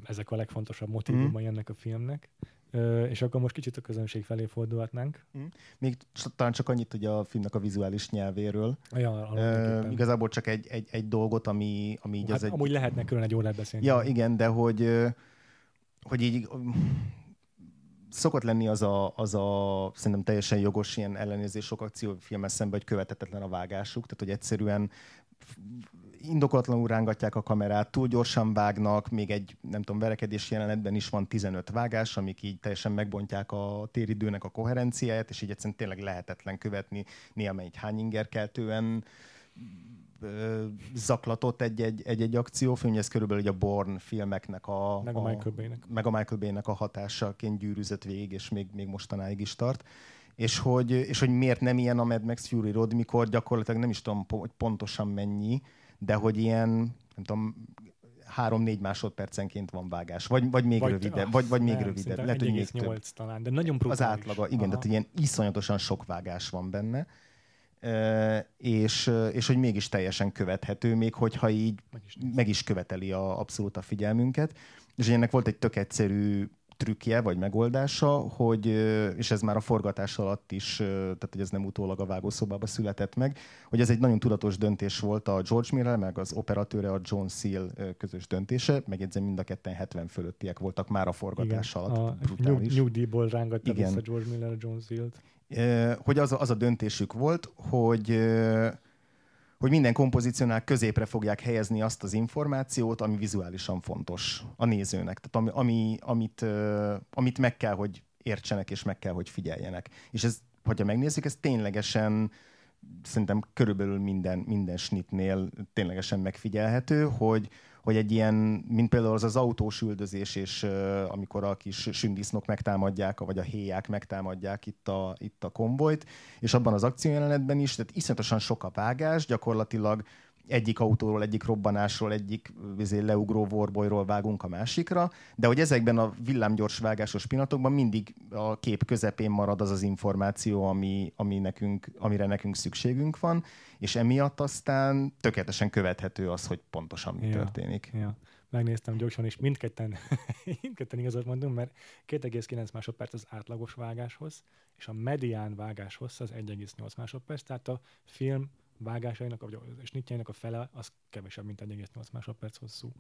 ezek a legfontosabb motivumai mm. ennek a filmnek. Ö, és akkor most kicsit a közönség felé fordulhatnánk. Mm. Még talán csak annyit ugye a filmnek a vizuális nyelvéről. Ja, Ö, igazából csak egy, egy, egy dolgot, ami, ami így hát, az amúgy egy... Amúgy lehetne külön egy órát beszélni. Ja, igen, de hogy, hogy így szokott lenni az a, az a szerintem teljesen jogos ilyen ellenőrzés sok akciófilmes szemben, hogy követetetlen a vágásuk, tehát hogy egyszerűen indokolatlanul rángatják a kamerát, túl gyorsan vágnak, még egy, nem tudom, verekedés jelenetben is van 15 vágás, amik így teljesen megbontják a téridőnek a koherenciáját, és így egyszerűen tényleg lehetetlen követni néha egy hányingerkeltően zaklatott egy-egy akciófilm, ez körülbelül a Born filmeknek a... Meg a, a Michael Bay-nek. Meg a Michael Bay-nek a hatásaként gyűrűzött végig, és még, még mostanáig is tart. És hogy, és hogy miért nem ilyen a Mad Max Fury Road, mikor gyakorlatilag nem is tudom, hogy pontosan mennyi, de hogy ilyen, nem tudom, három-négy másodpercenként van vágás, vagy, vagy még vagy, rövidebb, ah, vagy, vagy még nem, rövidebb. Lehet, hogy még több. talán, de nagyon brutális. Az átlaga, igen, Aha. tehát ilyen iszonyatosan sok vágás van benne, e, és, és hogy mégis teljesen követhető, még hogyha így meg is, meg is követeli a, abszolút a figyelmünket. És ennek volt egy tök egyszerű trükkje vagy megoldása, hogy, és ez már a forgatás alatt is, tehát hogy ez nem utólag a vágószobába született meg, hogy ez egy nagyon tudatos döntés volt a George Miller, meg az operatőre a John Seal közös döntése, megjegyzem mind a ketten 70 fölöttiek voltak már a forgatás Igen, alatt. A nyugdíjból rángatta Igen. vissza George Miller a John Seal-t. Hogy az a, az a döntésük volt, hogy hogy minden kompozíciónál középre fogják helyezni azt az információt, ami vizuálisan fontos a nézőnek, tehát ami, ami, amit, uh, amit meg kell, hogy értsenek és meg kell, hogy figyeljenek. És ez, hogyha megnézzük, ez ténylegesen szerintem körülbelül minden, minden snitnél ténylegesen megfigyelhető, hogy, hogy egy ilyen, mint például az az autós üldözés, és uh, amikor a kis sündisznok megtámadják, vagy a héják megtámadják itt a, itt a konvojt, és abban az akciójelenetben is, tehát iszonyatosan sok a vágás, gyakorlatilag egyik autóról, egyik robbanásról, egyik vizé leugró vorbolyról vágunk a másikra, de hogy ezekben a villámgyors vágásos pillanatokban mindig a kép közepén marad az az információ, ami, ami nekünk, amire nekünk szükségünk van, és emiatt aztán tökéletesen követhető az, hogy pontosan mi ja, történik. Ja. Megnéztem gyorsan, és mindketten, mindketten igazat mondunk, mert 2,9 másodperc az átlagos vágáshoz, és a medián vágáshoz az 1,8 másodperc, tehát a film vágásainak, vagy a snitjeinek a fele, az kevesebb, mint 1,8 másodperc hosszú.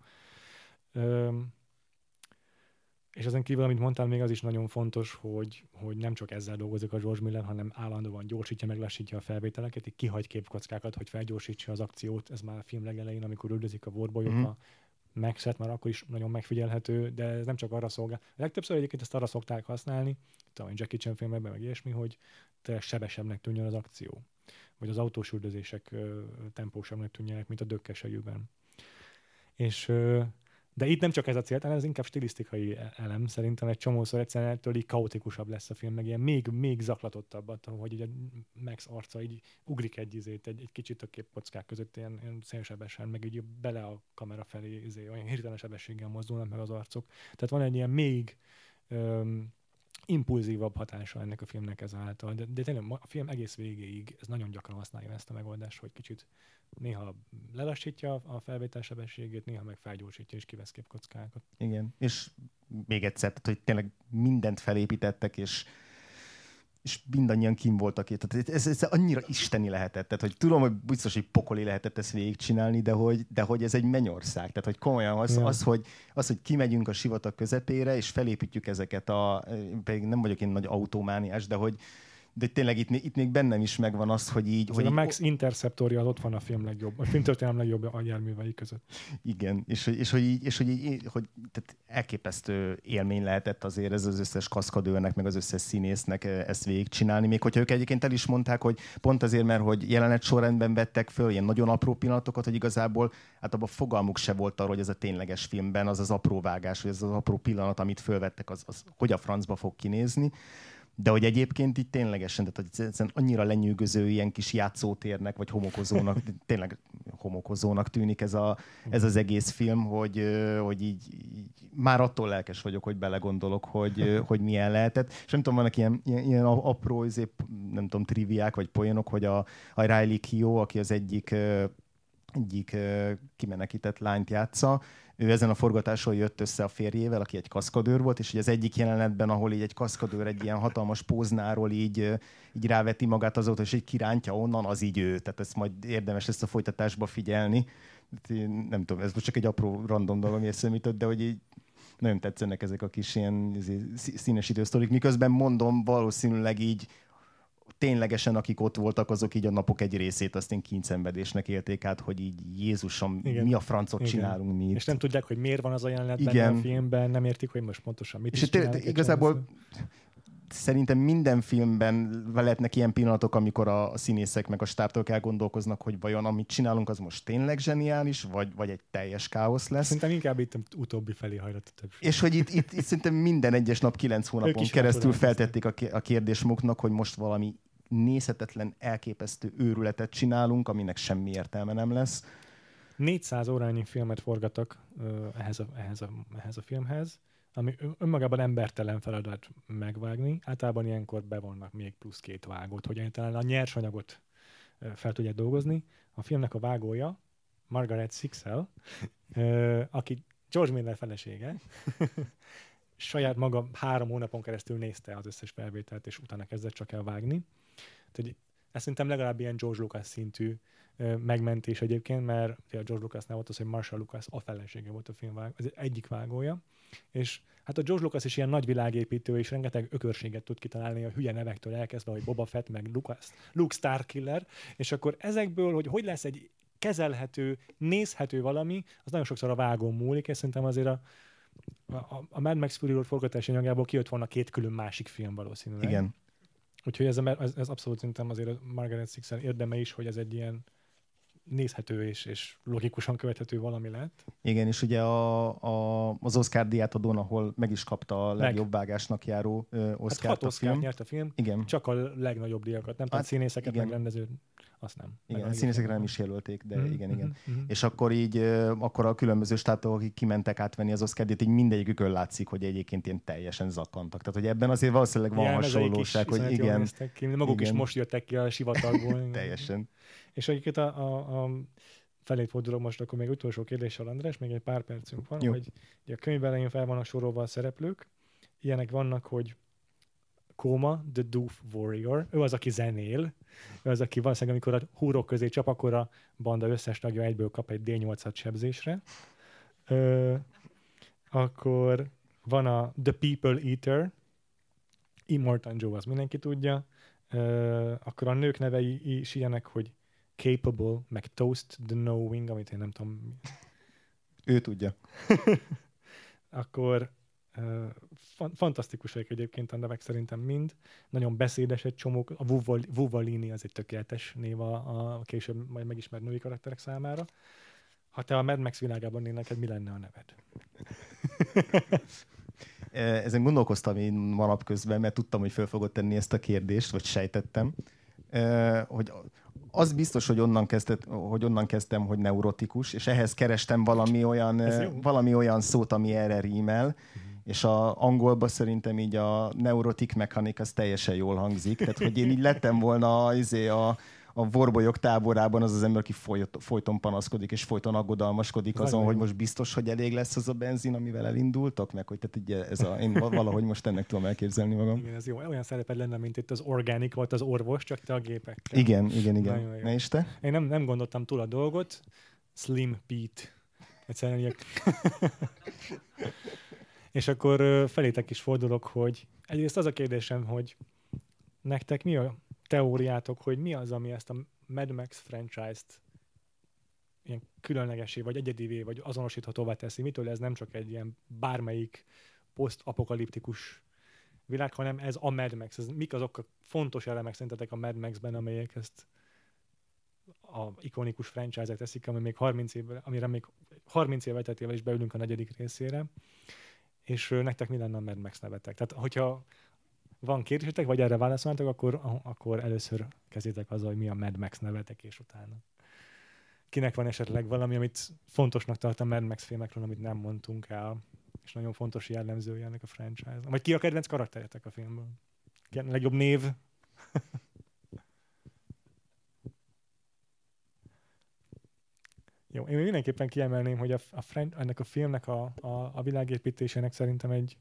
Öm, és ezen kívül, amit mondtál, még az is nagyon fontos, hogy, hogy nem csak ezzel dolgozik a George Miller, hanem állandóan gyorsítja, meglassítja a felvételeket, így kihagy képkockákat, hogy felgyorsítsa az akciót. Ez már a film legelején, amikor üldözik a borbolyot, mm-hmm. a már akkor is nagyon megfigyelhető, de ez nem csak arra szolgál. A legtöbbször egyébként ezt arra szokták használni, talán Jackie Chan filmekben, meg ilyesmi, hogy te sebesebbnek tűnjön az akció vagy az autós üldözések tempósabbnak tűnjenek, mint a dökkesejűben. És de itt nem csak ez a cél, hanem ez inkább stilisztikai e- elem szerintem egy csomószor egyszerűen ettől így kaotikusabb lesz a film, meg ilyen még, még zaklatottabb attól, hogy ugye Max arca így ugrik egy izét, egy, egy kicsit a képkockák között ilyen, ilyen szélsebesen, meg így bele a kamera felé izé, olyan hirtelen sebességgel mozdulnak meg az arcok. Tehát van egy ilyen még öm, impulzívabb hatása ennek a filmnek ezáltal. De, de tényleg a film egész végéig ez nagyon gyakran használja ezt a megoldást, hogy kicsit néha lelassítja a felvétel sebességét, néha meg felgyorsítja és kivesz képkockákat. Igen, és még egyszer, tehát, hogy tényleg mindent felépítettek, és és mindannyian kim voltak itt. Tehát ez, ez, annyira isteni lehetett. Tehát, hogy tudom, hogy biztos, hogy pokoli lehetett ezt végigcsinálni, de hogy, de hogy ez egy mennyország. Tehát, hogy komolyan az, ja. az, hogy, az, hogy kimegyünk a sivatag közepére, és felépítjük ezeket a... Pedig nem vagyok én nagy autómániás, de hogy, de tényleg itt, itt még bennem is megvan az, hogy így... hogy a így, Max Interceptorja ott van a film legjobb, a filmtörténelem legjobb a nyelművei között. Igen, és, és, hogy, így, és hogy, így, hogy tehát elképesztő élmény lehetett azért ez az összes kaszkadőrnek, meg az összes színésznek ezt végigcsinálni, még hogyha ők egyébként el is mondták, hogy pont azért, mert hogy jelenet sorrendben vettek föl ilyen nagyon apró pillanatokat, hogy igazából hát abban fogalmuk se volt arról, hogy ez a tényleges filmben az az apró vágás, hogy ez az apró pillanat, amit fölvettek, az, az hogy a francba fog kinézni. De hogy egyébként itt ténylegesen, tehát hogy annyira lenyűgöző ilyen kis játszótérnek, vagy homokozónak, tényleg homokozónak tűnik ez, a, ez az egész film, hogy, hogy így, így, már attól lelkes vagyok, hogy belegondolok, hogy, hogy milyen lehetett. És nem tudom, vannak ilyen, ilyen, ilyen apró, azért, nem tudom, triviák vagy poénok, hogy a, a Riley Kio, aki az egyik egyik kimenekített lányt játsza. Ő ezen a forgatáson jött össze a férjével, aki egy kaszkadőr volt, és ugye az egyik jelenetben, ahol így egy kaszkadőr egy ilyen hatalmas póznáról így, így ráveti magát azóta, és egy kirántja onnan, az így ő. Tehát ezt majd érdemes lesz a folytatásba figyelni. Hát én nem tudom, ez most csak egy apró random dolog, ami eszembe de hogy így nagyon tetszenek ezek a kis ilyen izé, színes idősztorik, miközben mondom, valószínűleg így ténylegesen akik ott voltak, azok így a napok egy részét azt én kínszenvedésnek élték át, hogy így Jézusom, Igen. mi a francot Igen. csinálunk mi itt. És nem tudják, hogy miért van az a jelenet Igen. a filmben, nem értik, hogy most pontosan mit és is te, Igazából szerintem minden filmben lehetnek ilyen pillanatok, amikor a, színészek meg a stábtól kell gondolkoznak, hogy vajon amit csinálunk, az most tényleg zseniális, vagy, vagy egy teljes káosz lesz. Szerintem inkább itt utóbbi felé hajlott a több. És hogy itt, itt, itt szerintem minden egyes nap kilenc hónapon keresztül feltették a kérdés maguknak, hogy most valami nézhetetlen, elképesztő őrületet csinálunk, aminek semmi értelme nem lesz. 400 órányi filmet forgatok uh, ehhez, a, ehhez, a, ehhez a filmhez, ami önmagában embertelen feladat megvágni. Általában ilyenkor bevonnak még plusz két vágót, hogy egyáltalán a nyersanyagot fel tudják dolgozni. A filmnek a vágója Margaret Sixel, uh, aki George Miller felesége, saját maga három hónapon keresztül nézte az összes felvételt, és utána kezdett csak elvágni, tehát Tehát ez szerintem legalább ilyen George Lucas szintű megmentés egyébként, mert a George Lucasnál volt az, hogy Marshall Lucas a felesége volt a film az egyik vágója, és hát a George Lucas is ilyen nagy világépítő, és rengeteg ökörséget tud kitalálni a hülye nevektől elkezdve, hogy Boba Fett, meg Lucas, Luke Starkiller, és akkor ezekből, hogy hogy lesz egy kezelhető, nézhető valami, az nagyon sokszor a vágón múlik, és szerintem azért a, a, a Mad Max Fury Road forgatási anyagából kijött volna két külön másik film valószínűleg. Igen. Úgyhogy ez, a, ez, ez abszolút szerintem azért Margaret Sixen érdeme is, hogy ez egy ilyen nézhető és, és logikusan követhető valami lett. Igen, és ugye a, a, az Oscar diátadón, ahol meg is kapta a legjobb vágásnak járó Oscar-t hát hat a Oscar film. nyert a film, igen. csak a legnagyobb díjakat, nem hát, tudom, színészeket, igen. meg rendezőt azt nem. Igen, a színészekre nem is jelölték, de mm, hmm igen, igen. Mm, hmm És akkor így, akkor a különböző státok, akik kimentek átvenni az oszkedét, így mindegyikükön látszik, hogy egyébként ilyen teljesen zakantak, Tehát, hogy ebben azért valószínűleg van igen, hasonlóság, hogy igen. Ki, maguk igen. is most jöttek ki a sivatagból. teljesen. És egyébként a, a, a felé fordulok most, akkor még utolsó kérdéssel, András, még egy pár percünk van, Jó. hogy ugye a könyv elején fel a sorolva a szereplők, ilyenek vannak, hogy Koma, The Doof Warrior, ő az, aki zenél, ő az, aki valószínűleg, amikor a húrok közé csap, akkor a banda összes tagja egyből kap egy D8-at sebzésre. Ö, akkor van a The People Eater, Immortan Joe, az mindenki tudja. Ö, akkor a nők nevei is ilyenek, hogy Capable, meg Toast the Knowing, amit én nem tudom. Ő tudja. akkor fantasztikus vagyok egyébként a nevek szerintem mind. Nagyon beszédes egy csomó. A Vuvalini az egy tökéletes név a, a később majd megismert női karakterek számára. Ha te a Mad Max világában lennél, neked mi lenne a neved? Ezen gondolkoztam én manap közben, mert tudtam, hogy föl fogod tenni ezt a kérdést, vagy sejtettem, hogy az biztos, hogy onnan, kezdett, hogy onnan kezdtem, hogy neurotikus, és ehhez kerestem valami olyan, valami olyan szót, ami erre rímel, uh-huh és a angolba szerintem így a neurotik mechanik az teljesen jól hangzik, tehát hogy én így lettem volna izé a, a vorbolyok táborában az az ember, aki folyt, folyton panaszkodik és folyton aggodalmaskodik azon, hogy most biztos, hogy elég lesz az a benzin, amivel elindultak, meg hogy tehát így ez a, én valahogy most ennek tudom elképzelni magam. Igen, ez jó. Olyan szereped lenne, mint itt az organik volt az orvos, csak te a gépek. Igen, igen, igen. Nagyon jó. te? Én nem, nem gondoltam túl a dolgot. Slim Pete. Egyszerűen ilyen... És akkor felétek is fordulok, hogy egyrészt az a kérdésem, hogy nektek mi a teóriátok, hogy mi az, ami ezt a Mad Max franchise-t ilyen különlegesé, vagy egyedivé, vagy azonosíthatóvá teszi, mitől ez nem csak egy ilyen bármelyik posztapokaliptikus világ, hanem ez a Mad Max. Ez, mik azok a fontos elemek szerintetek a Mad Max-ben, amelyek ezt a ikonikus franchise-ek teszik, ami még 30 évvel, amire még 30 évvel tettével is beülünk a negyedik részére és nektek mi lenne a Mad Max nevetek? Tehát, hogyha van kérdésetek, vagy erre válaszolnátok, akkor, akkor először kezdjétek azzal, hogy mi a Mad Max nevetek, és utána. Kinek van esetleg valami, amit fontosnak tart a Mad Max filmekről, amit nem mondtunk el, és nagyon fontos jellemzője ennek a franchise Vagy ki a kedvenc karakteretek a filmből? Legjobb név? Jó, én mindenképpen kiemelném, hogy a, a friend, ennek a filmnek a, a, a világépítésének szerintem egy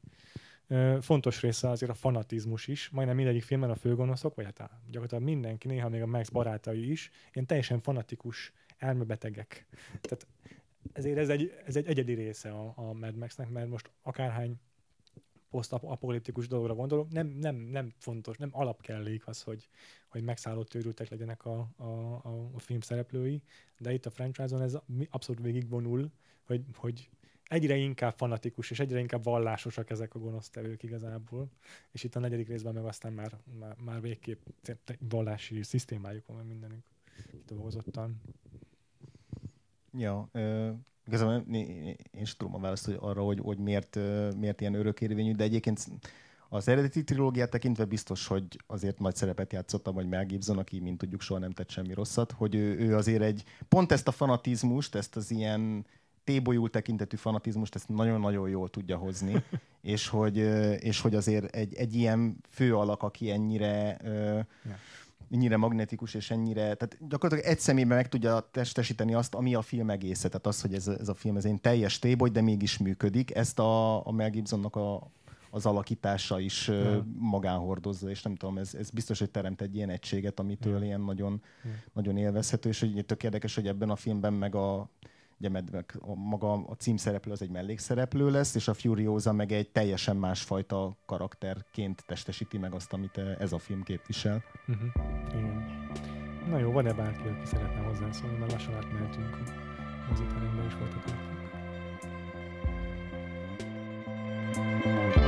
ö, fontos része azért a fanatizmus is. Majdnem mindegyik filmben a főgonoszok, vagy hát a, gyakorlatilag mindenki, néha még a Max barátai is, én teljesen fanatikus elmebetegek. Tehát ezért ez egy, ez egy egyedi része a, a Mad Maxnek, mert most akárhány posztapokaliptikus dologra gondolok, nem, nem, nem fontos, nem alap kellék, az, hogy, hogy megszállott őrültek legyenek a, a, a, a film szereplői, de itt a franchise-on ez abszolút végigvonul, hogy, hogy egyre inkább fanatikus és egyre inkább vallásosak ezek a gonosztevők igazából, és itt a negyedik részben meg aztán már, már, már végképp vallási szisztémájuk van mindenünk dolgozottan. Ja, Igazából én sem tudom a választ hogy arra, hogy, hogy miért, miért ilyen örökérvényű, de egyébként az eredeti trilógiát tekintve biztos, hogy azért nagy szerepet játszottam, hogy Mel Gibson, aki, mint tudjuk, soha nem tett semmi rosszat, hogy ő, ő azért egy, pont ezt a fanatizmust, ezt az ilyen tébolyul tekintetű fanatizmust, ezt nagyon-nagyon jól tudja hozni, és hogy, és hogy azért egy, egy ilyen fő alak, aki ennyire yeah ennyire magnetikus és ennyire, tehát gyakorlatilag egy szemében meg tudja testesíteni azt, ami a film egészet, tehát az, hogy ez, ez a film, ez én teljes téboly, de mégis működik, ezt a, a Mel Gibsonnak a, az alakítása is ja. magán hordozza, és nem tudom, ez, ez biztos, hogy teremt egy ilyen egységet, amitől ja. ilyen nagyon, ja. nagyon élvezhető, és hogy tök érdekes, hogy ebben a filmben meg a ugye mert a, maga a címszereplő az egy mellékszereplő lesz, és a Furiosa meg egy teljesen másfajta karakterként testesíti meg azt, amit eh, ez a film képvisel. Uh-huh. Igen. Na jó, van-e bárki, aki szeretne hozzászólni, mert lassan átmehetünk a moziterembe is folytatni. thank you